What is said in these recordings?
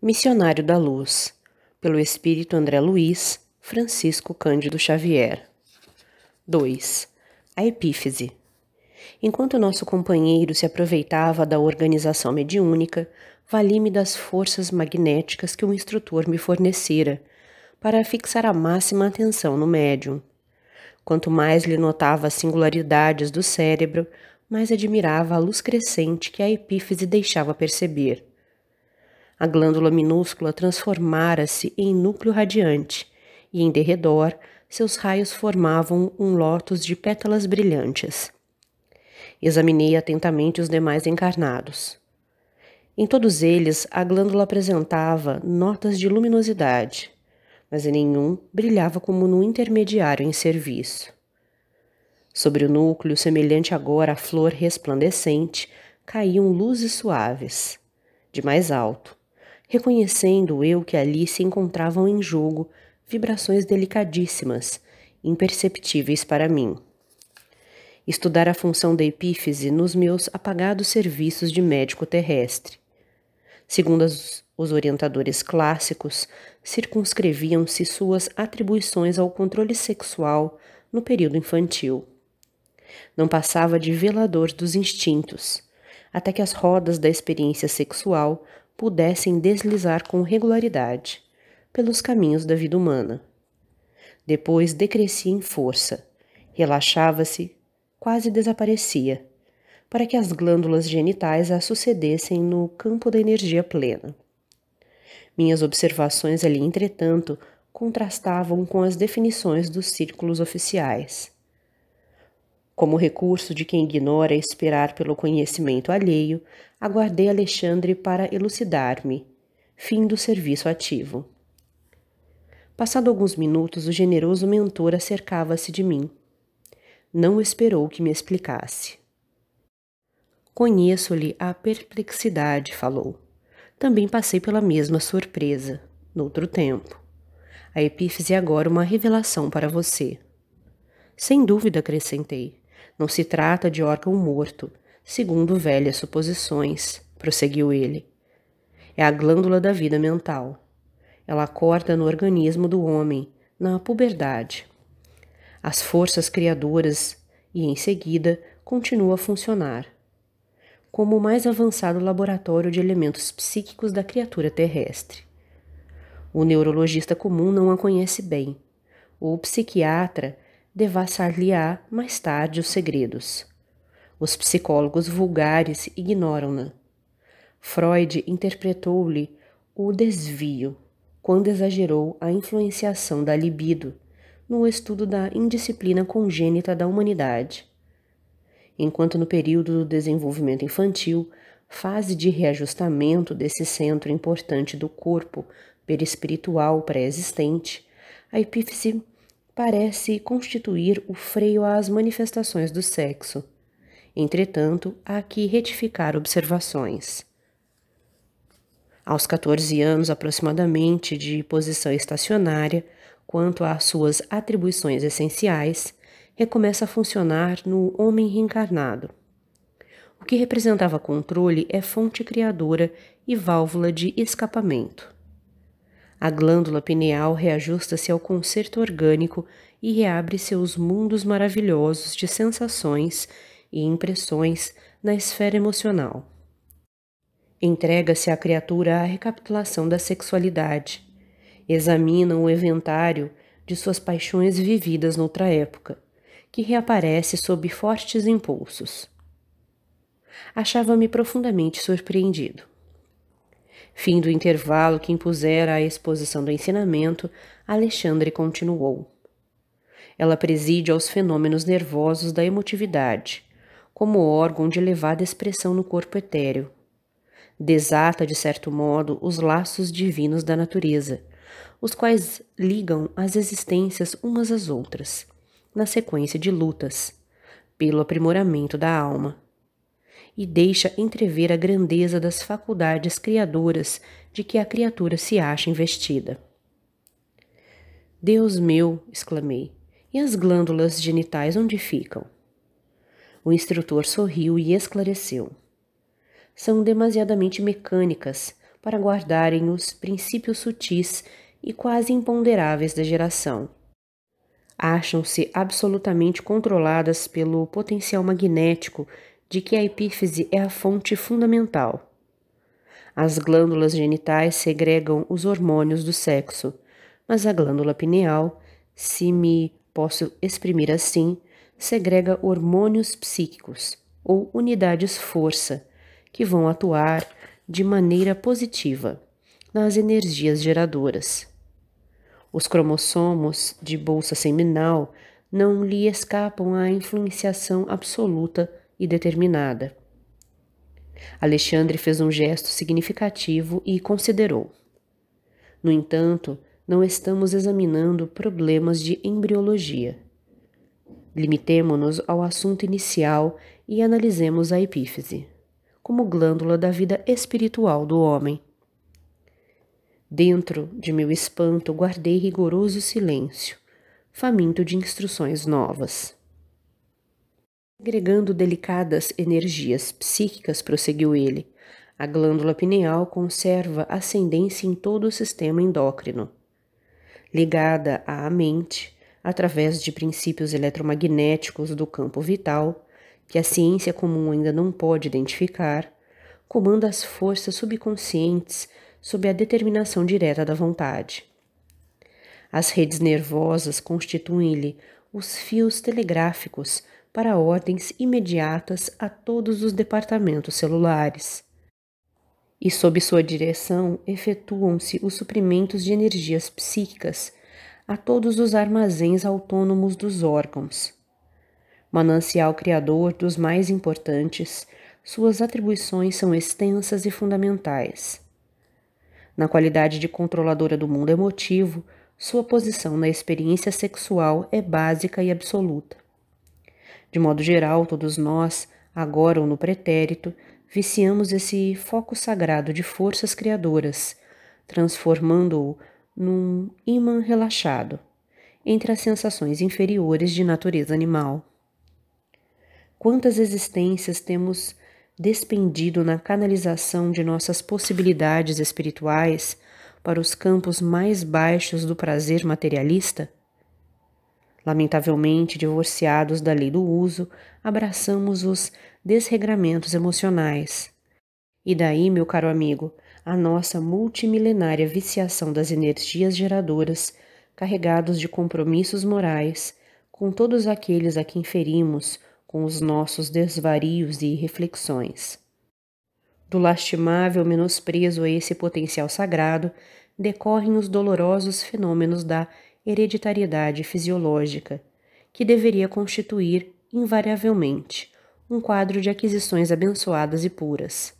Missionário da Luz, pelo Espírito André Luiz, Francisco Cândido Xavier. 2. A Epífise. Enquanto nosso companheiro se aproveitava da organização mediúnica, vali-me das forças magnéticas que o instrutor me fornecera, para fixar a máxima atenção no médium. Quanto mais lhe notava as singularidades do cérebro, mais admirava a luz crescente que a epífise deixava perceber a glândula minúscula transformara-se em núcleo radiante, e em derredor, seus raios formavam um lótus de pétalas brilhantes. Examinei atentamente os demais encarnados. Em todos eles, a glândula apresentava notas de luminosidade, mas em nenhum brilhava como no intermediário em serviço. Sobre o núcleo, semelhante agora à flor resplandecente, caíam luzes suaves. De mais alto, reconhecendo eu que ali se encontravam em jogo vibrações delicadíssimas, imperceptíveis para mim. Estudar a função da epífise nos meus apagados serviços de médico terrestre. Segundo as, os orientadores clássicos, circunscreviam-se suas atribuições ao controle sexual no período infantil. Não passava de velador dos instintos, até que as rodas da experiência sexual pudessem deslizar com regularidade pelos caminhos da vida humana. Depois decrescia em força, relaxava-se, quase desaparecia, para que as glândulas genitais a sucedessem no campo da energia plena. Minhas observações ali, entretanto, contrastavam com as definições dos círculos oficiais. Como recurso de quem ignora esperar pelo conhecimento alheio, aguardei Alexandre para elucidar-me. Fim do serviço ativo. Passado alguns minutos, o generoso mentor acercava-se de mim. Não esperou que me explicasse. Conheço-lhe a perplexidade, falou. Também passei pela mesma surpresa, noutro tempo. A epífise é agora uma revelação para você. Sem dúvida, acrescentei. Não se trata de órgão morto, segundo velhas suposições, prosseguiu ele. É a glândula da vida mental. Ela acorda no organismo do homem, na puberdade. As forças criadoras, e em seguida, continua a funcionar como o mais avançado laboratório de elementos psíquicos da criatura terrestre. O neurologista comum não a conhece bem. O psiquiatra devassar-lhe-á mais tarde os segredos. Os psicólogos vulgares ignoram-na. Freud interpretou-lhe o desvio quando exagerou a influenciação da libido no estudo da indisciplina congênita da humanidade. Enquanto no período do desenvolvimento infantil, fase de reajustamento desse centro importante do corpo perispiritual pré-existente, a epífise parece constituir o freio às manifestações do sexo. Entretanto, há que retificar observações. Aos 14 anos aproximadamente de posição estacionária, quanto às suas atribuições essenciais, recomeça a funcionar no homem reencarnado. O que representava controle é fonte criadora e válvula de escapamento. A glândula pineal reajusta-se ao concerto orgânico e reabre seus mundos maravilhosos de sensações e impressões na esfera emocional. Entrega-se a criatura a recapitulação da sexualidade. Examina o inventário de suas paixões vividas noutra época, que reaparece sob fortes impulsos. Achava-me profundamente surpreendido. Fim do intervalo que impusera a exposição do ensinamento, Alexandre continuou. Ela preside aos fenômenos nervosos da emotividade, como órgão de elevada expressão no corpo etéreo. Desata, de certo modo, os laços divinos da natureza, os quais ligam as existências umas às outras, na sequência de lutas, pelo aprimoramento da alma e deixa entrever a grandeza das faculdades criadoras de que a criatura se acha investida. Deus meu, exclamei, e as glândulas genitais onde ficam? O instrutor sorriu e esclareceu. São demasiadamente mecânicas para guardarem os princípios sutis e quase imponderáveis da geração. Acham-se absolutamente controladas pelo potencial magnético de que a epífise é a fonte fundamental. As glândulas genitais segregam os hormônios do sexo, mas a glândula pineal, se me posso exprimir assim, segrega hormônios psíquicos, ou unidades força, que vão atuar de maneira positiva nas energias geradoras. Os cromossomos de bolsa seminal não lhe escapam à influenciação absoluta e determinada. Alexandre fez um gesto significativo e considerou. No entanto, não estamos examinando problemas de embriologia. Limitemo-nos ao assunto inicial e analisemos a epífise, como glândula da vida espiritual do homem. Dentro de meu espanto, guardei rigoroso silêncio, faminto de instruções novas. Agregando delicadas energias psíquicas, prosseguiu ele, a glândula pineal conserva ascendência em todo o sistema endócrino. Ligada à mente, através de princípios eletromagnéticos do campo vital, que a ciência comum ainda não pode identificar, comanda as forças subconscientes sob a determinação direta da vontade. As redes nervosas constituem-lhe os fios telegráficos para ordens imediatas a todos os departamentos celulares. E sob sua direção efetuam-se os suprimentos de energias psíquicas a todos os armazéns autônomos dos órgãos. Manancial criador dos mais importantes, suas atribuições são extensas e fundamentais. Na qualidade de controladora do mundo emotivo, sua posição na experiência sexual é básica e absoluta. De modo geral, todos nós, agora ou no pretérito, viciamos esse foco sagrado de forças criadoras, transformando-o num imã relaxado entre as sensações inferiores de natureza animal. Quantas existências temos despendido na canalização de nossas possibilidades espirituais para os campos mais baixos do prazer materialista? Lamentavelmente divorciados da lei do uso, abraçamos os desregramentos emocionais. E daí, meu caro amigo, a nossa multimilenária viciação das energias geradoras, carregados de compromissos morais, com todos aqueles a quem ferimos com os nossos desvarios e reflexões. Do lastimável menosprezo a esse potencial sagrado decorrem os dolorosos fenômenos da hereditariedade fisiológica, que deveria constituir, invariavelmente, um quadro de aquisições abençoadas e puras.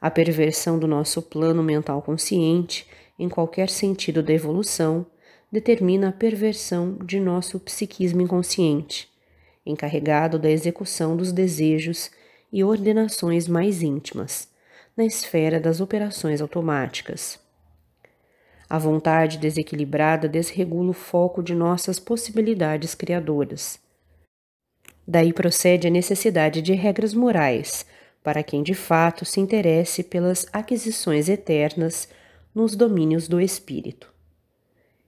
A perversão do nosso plano mental consciente, em qualquer sentido da evolução, determina a perversão de nosso psiquismo inconsciente, encarregado da execução dos desejos e ordenações mais íntimas, na esfera das operações automáticas. A vontade desequilibrada desregula o foco de nossas possibilidades criadoras. Daí procede a necessidade de regras morais, para quem de fato se interesse pelas aquisições eternas nos domínios do espírito.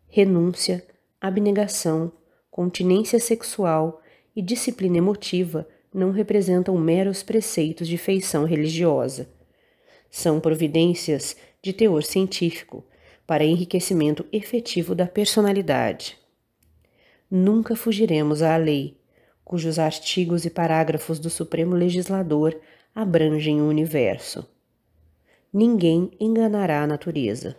Renúncia, abnegação, continência sexual e disciplina emotiva não representam meros preceitos de feição religiosa. São providências de teor científico, para enriquecimento efetivo da personalidade. Nunca fugiremos à lei, cujos artigos e parágrafos do Supremo Legislador abrangem o universo. Ninguém enganará a natureza.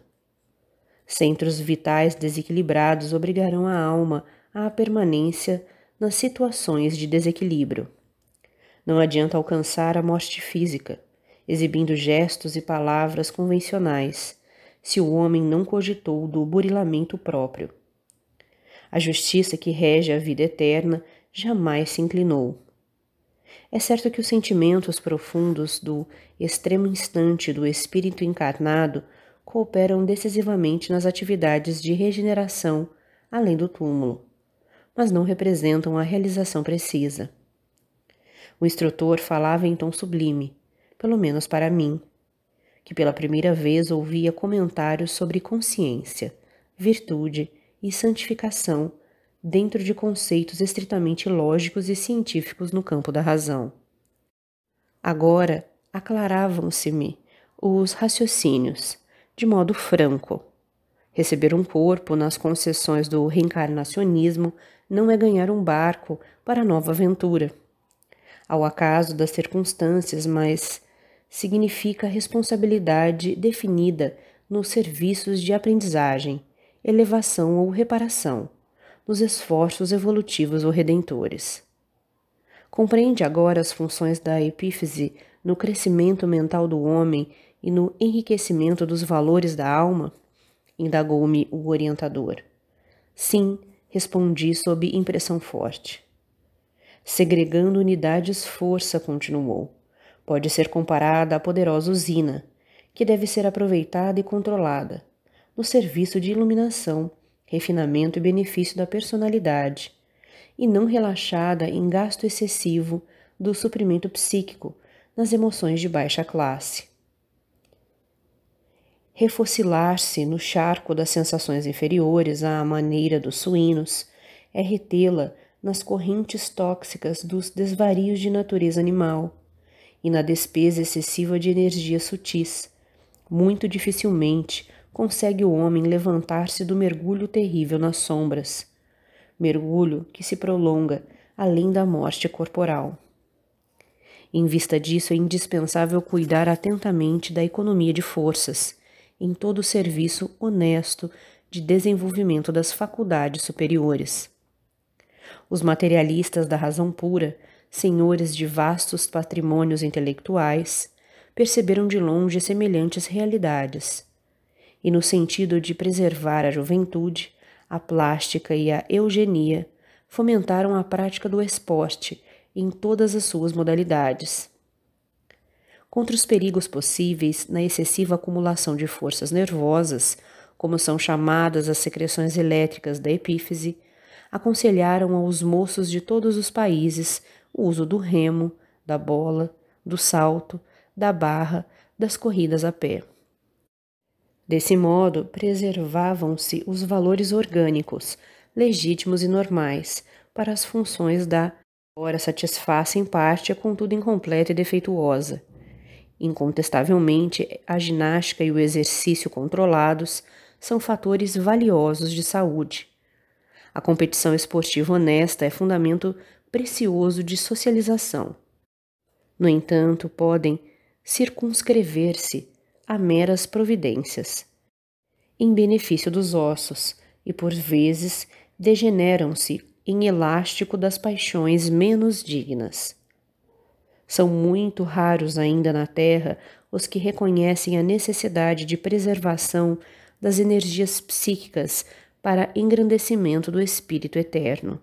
Centros vitais desequilibrados obrigarão a alma à permanência nas situações de desequilíbrio. Não adianta alcançar a morte física, exibindo gestos e palavras convencionais, se o homem não cogitou do burilamento próprio. A justiça que rege a vida eterna jamais se inclinou. É certo que os sentimentos profundos do extremo instante do espírito encarnado cooperam decisivamente nas atividades de regeneração além do túmulo, mas não representam a realização precisa. O instrutor falava em tom sublime, pelo menos para mim, que pela primeira vez ouvia comentários sobre consciência, virtude e santificação dentro de conceitos estritamente lógicos e científicos no campo da razão. Agora aclaravam-se-me os raciocínios, de modo franco. Receber um corpo nas concessões do reencarnacionismo não é ganhar um barco para nova aventura. Ao acaso das circunstâncias, mas significa responsabilidade definida nos serviços de aprendizagem, elevação ou reparação, nos esforços evolutivos ou redentores. Compreende agora as funções da epífise no crescimento mental do homem e no enriquecimento dos valores da alma? indagou-me o orientador. Sim, respondi sob impressão forte. Segregando unidades, força continuou pode ser comparada à poderosa usina, que deve ser aproveitada e controlada, no serviço de iluminação, refinamento e benefício da personalidade, e não relaxada em gasto excessivo do suprimento psíquico nas emoções de baixa classe. Refocilar-se no charco das sensações inferiores à maneira dos suínos é retê-la nas correntes tóxicas dos desvarios de natureza animal e na despesa excessiva de energias sutis. Muito dificilmente consegue o homem levantar-se do mergulho terrível nas sombras, mergulho que se prolonga além da morte corporal. Em vista disso, é indispensável cuidar atentamente da economia de forças, em todo o serviço honesto de desenvolvimento das faculdades superiores. Os materialistas da razão pura senhores de vastos patrimônios intelectuais, perceberam de longe semelhantes realidades. E no sentido de preservar a juventude, a plástica e a eugenia fomentaram a prática do esporte em todas as suas modalidades. Contra os perigos possíveis na excessiva acumulação de forças nervosas, como são chamadas as secreções elétricas da epífise, aconselharam aos moços de todos os países o uso do remo, da bola, do salto, da barra, das corridas a pé. Desse modo, preservavam-se os valores orgânicos, legítimos e normais, para as funções da, ora satisfaça em parte, é contudo incompleta e defeituosa. Incontestavelmente, a ginástica e o exercício controlados são fatores valiosos de saúde. A competição esportiva honesta é fundamento precioso de socialização. No entanto, podem circunscrever-se a meras providências, em benefício dos ossos, e por vezes degeneram-se em elástico das paixões menos dignas. São muito raros ainda na Terra os que reconhecem a necessidade de preservação das energias psíquicas para engrandecimento do espírito eterno.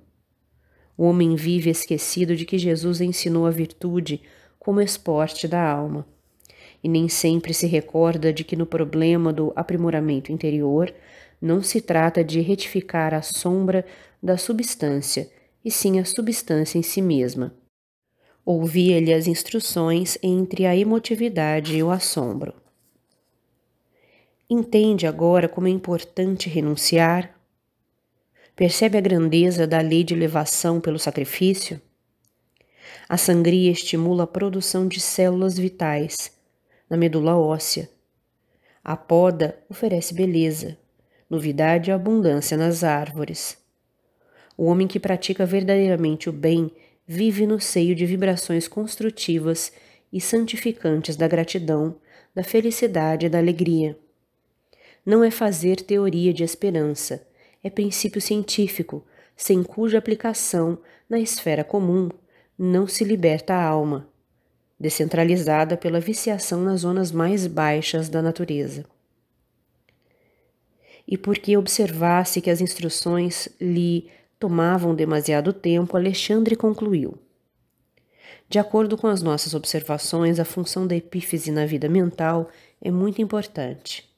O homem vive esquecido de que Jesus ensinou a virtude como esporte da alma. E nem sempre se recorda de que no problema do aprimoramento interior não se trata de retificar a sombra da substância, e sim a substância em si mesma. Ouvia-lhe as instruções entre a emotividade e o assombro. Entende agora como é importante renunciar, Percebe a grandeza da lei de elevação pelo sacrifício? A sangria estimula a produção de células vitais na medula óssea. A poda oferece beleza, novidade e abundância nas árvores. O homem que pratica verdadeiramente o bem vive no seio de vibrações construtivas e santificantes da gratidão, da felicidade e da alegria. Não é fazer teoria de esperança, é princípio científico, sem cuja aplicação na esfera comum não se liberta a alma, descentralizada pela viciação nas zonas mais baixas da natureza. E porque observasse que as instruções lhe tomavam demasiado tempo, Alexandre concluiu. De acordo com as nossas observações, a função da epífise na vida mental é muito importante.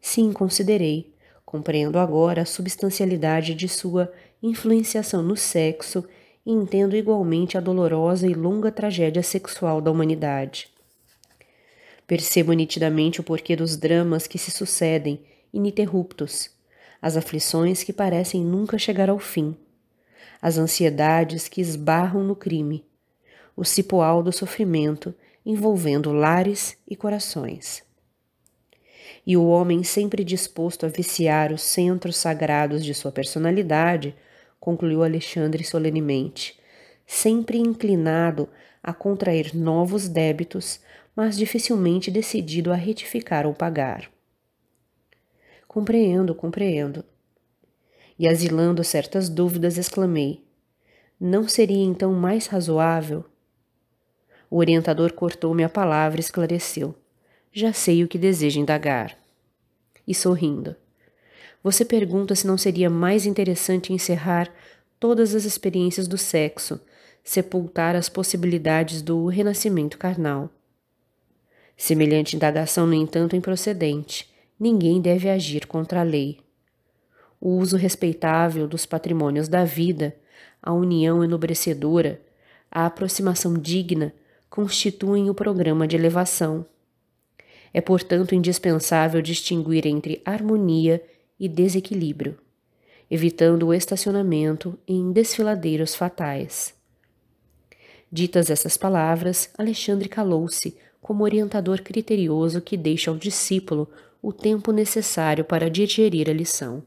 Sim, considerei, Compreendo agora a substancialidade de sua influenciação no sexo e entendo igualmente a dolorosa e longa tragédia sexual da humanidade. Percebo nitidamente o porquê dos dramas que se sucedem, ininterruptos, as aflições que parecem nunca chegar ao fim, as ansiedades que esbarram no crime, o cipoal do sofrimento envolvendo lares e corações e o homem sempre disposto a viciar os centros sagrados de sua personalidade, concluiu Alexandre solenemente, sempre inclinado a contrair novos débitos, mas dificilmente decidido a retificar ou pagar. Compreendo, compreendo. E asilando certas dúvidas, exclamei: Não seria então mais razoável? O orientador cortou-me a palavra e esclareceu. Já sei o que deseja indagar. E sorrindo. Você pergunta se não seria mais interessante encerrar todas as experiências do sexo, sepultar as possibilidades do renascimento carnal. Semelhante indagação, no entanto, é improcedente. Ninguém deve agir contra a lei. O uso respeitável dos patrimônios da vida, a união enobrecedora, a aproximação digna constituem o programa de elevação. É, portanto, indispensável distinguir entre harmonia e desequilíbrio, evitando o estacionamento em desfiladeiros fatais. Ditas essas palavras, Alexandre calou-se, como orientador criterioso que deixa ao discípulo o tempo necessário para digerir a lição.